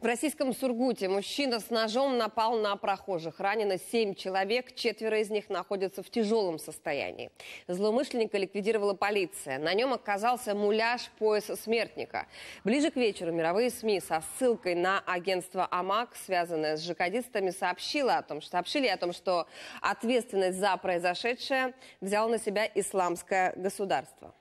В российском Сургуте мужчина с ножом напал на прохожих. Ранено семь человек, четверо из них находятся в тяжелом состоянии. Злоумышленника ликвидировала полиция. На нем оказался муляж пояса смертника. Ближе к вечеру мировые СМИ со ссылкой на агентство АМАК, связанное с жакадистами, сообщило о том, что, сообщили о том, что ответственность за произошедшее взял на себя исламское государство.